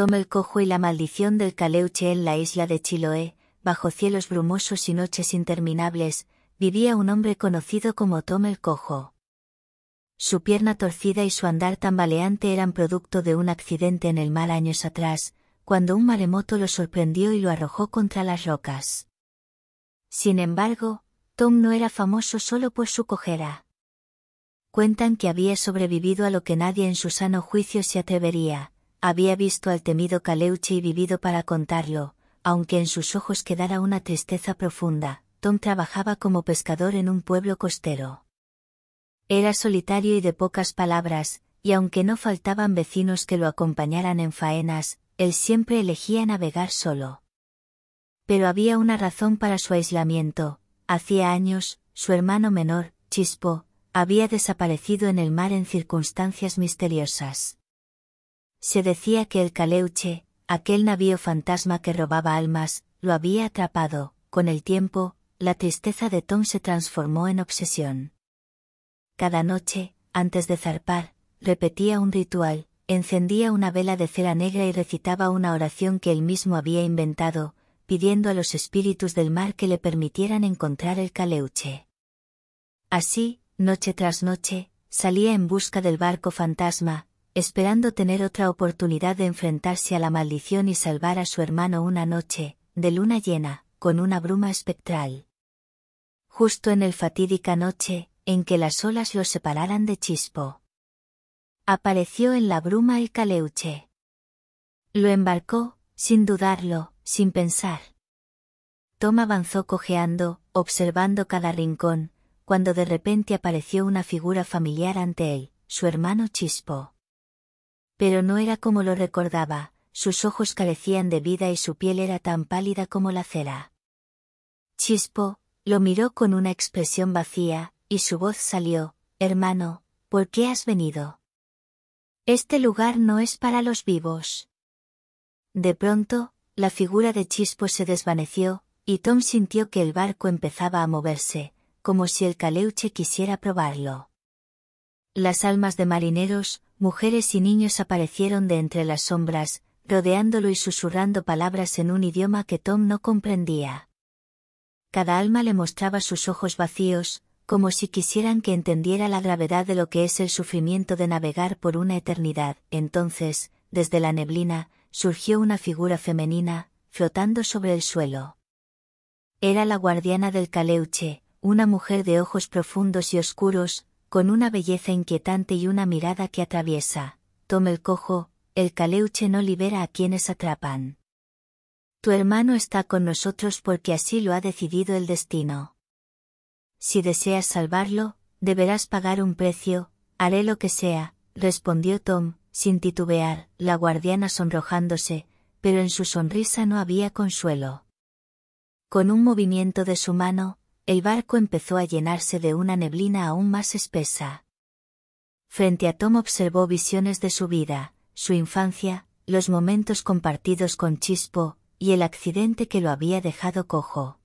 Tom el cojo y la maldición del Caleuche en la isla de Chiloé, bajo cielos brumosos y noches interminables, vivía un hombre conocido como Tom el Cojo. Su pierna torcida y su andar tambaleante eran producto de un accidente en el mal años atrás, cuando un maremoto lo sorprendió y lo arrojó contra las rocas. Sin embargo, Tom no era famoso solo por su cojera. Cuentan que había sobrevivido a lo que nadie en su sano juicio se atrevería, había visto al temido Caleuche y vivido para contarlo, aunque en sus ojos quedara una tristeza profunda, Tom trabajaba como pescador en un pueblo costero. Era solitario y de pocas palabras, y aunque no faltaban vecinos que lo acompañaran en faenas, él siempre elegía navegar solo. Pero había una razón para su aislamiento. Hacía años, su hermano menor, Chispo, había desaparecido en el mar en circunstancias misteriosas. Se decía que el Caleuche, aquel navío fantasma que robaba almas, lo había atrapado. Con el tiempo, la tristeza de Tom se transformó en obsesión. Cada noche, antes de zarpar, repetía un ritual, encendía una vela de cera negra y recitaba una oración que él mismo había inventado, pidiendo a los espíritus del mar que le permitieran encontrar el caleuche. Así, noche tras noche, salía en busca del barco fantasma, esperando tener otra oportunidad de enfrentarse a la maldición y salvar a su hermano una noche, de luna llena, con una bruma espectral. Justo en el fatídica noche, en que las olas lo separaran de Chispo. Apareció en la bruma el caleuche. Lo embarcó, sin dudarlo, sin pensar. Tom avanzó cojeando, observando cada rincón, cuando de repente apareció una figura familiar ante él, su hermano Chispo. Pero no era como lo recordaba, sus ojos carecían de vida y su piel era tan pálida como la cera. Chispo, lo miró con una expresión vacía, y su voz salió, Hermano, ¿por qué has venido? Este lugar no es para los vivos. De pronto, la figura de Chispo se desvaneció, y Tom sintió que el barco empezaba a moverse, como si el caleuche quisiera probarlo. Las almas de marineros, mujeres y niños aparecieron de entre las sombras, rodeándolo y susurrando palabras en un idioma que Tom no comprendía. Cada alma le mostraba sus ojos vacíos, como si quisieran que entendiera la gravedad de lo que es el sufrimiento de navegar por una eternidad. Entonces, desde la neblina, surgió una figura femenina, flotando sobre el suelo. Era la guardiana del Caleuche, una mujer de ojos profundos y oscuros, con una belleza inquietante y una mirada que atraviesa. toma el cojo, el caleuche no libera a quienes atrapan. Tu hermano está con nosotros porque así lo ha decidido el destino. Si deseas salvarlo, deberás pagar un precio, haré lo que sea, respondió Tom, sin titubear, la guardiana sonrojándose, pero en su sonrisa no había consuelo. Con un movimiento de su mano, el barco empezó a llenarse de una neblina aún más espesa. Frente a Tom observó visiones de su vida, su infancia, los momentos compartidos con Chispo, y el accidente que lo había dejado cojo.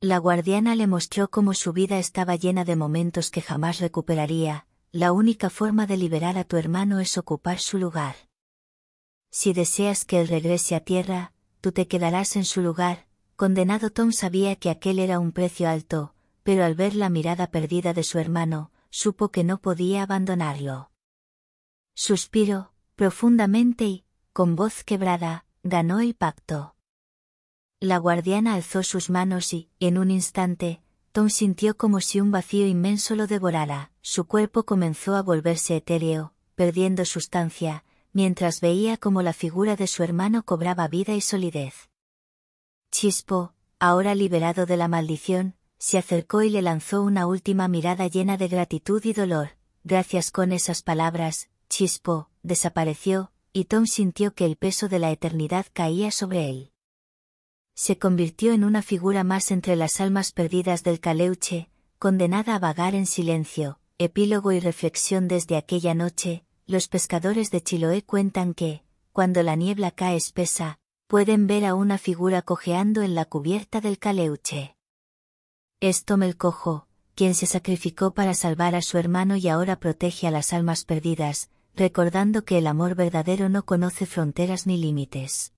La guardiana le mostró cómo su vida estaba llena de momentos que jamás recuperaría, la única forma de liberar a tu hermano es ocupar su lugar. Si deseas que él regrese a tierra, tú te quedarás en su lugar, condenado Tom sabía que aquel era un precio alto, pero al ver la mirada perdida de su hermano, supo que no podía abandonarlo. Suspiró, profundamente y, con voz quebrada, ganó el pacto. La guardiana alzó sus manos y, en un instante, Tom sintió como si un vacío inmenso lo devorara, su cuerpo comenzó a volverse etéreo, perdiendo sustancia, mientras veía como la figura de su hermano cobraba vida y solidez. Chispo, ahora liberado de la maldición, se acercó y le lanzó una última mirada llena de gratitud y dolor. Gracias con esas palabras, Chispo, desapareció, y Tom sintió que el peso de la eternidad caía sobre él. Se convirtió en una figura más entre las almas perdidas del Caleuche, condenada a vagar en silencio. Epílogo y reflexión desde aquella noche, los pescadores de Chiloé cuentan que, cuando la niebla cae espesa, pueden ver a una figura cojeando en la cubierta del caleuche. Es Tom el Cojo, quien se sacrificó para salvar a su hermano y ahora protege a las almas perdidas, recordando que el amor verdadero no conoce fronteras ni límites.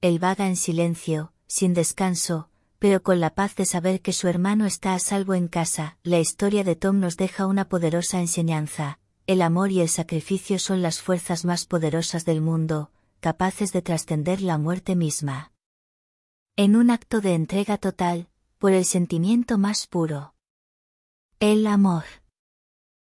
Él vaga en silencio, sin descanso, pero con la paz de saber que su hermano está a salvo en casa, la historia de Tom nos deja una poderosa enseñanza. El amor y el sacrificio son las fuerzas más poderosas del mundo, capaces de trascender la muerte misma. En un acto de entrega total, por el sentimiento más puro. El amor.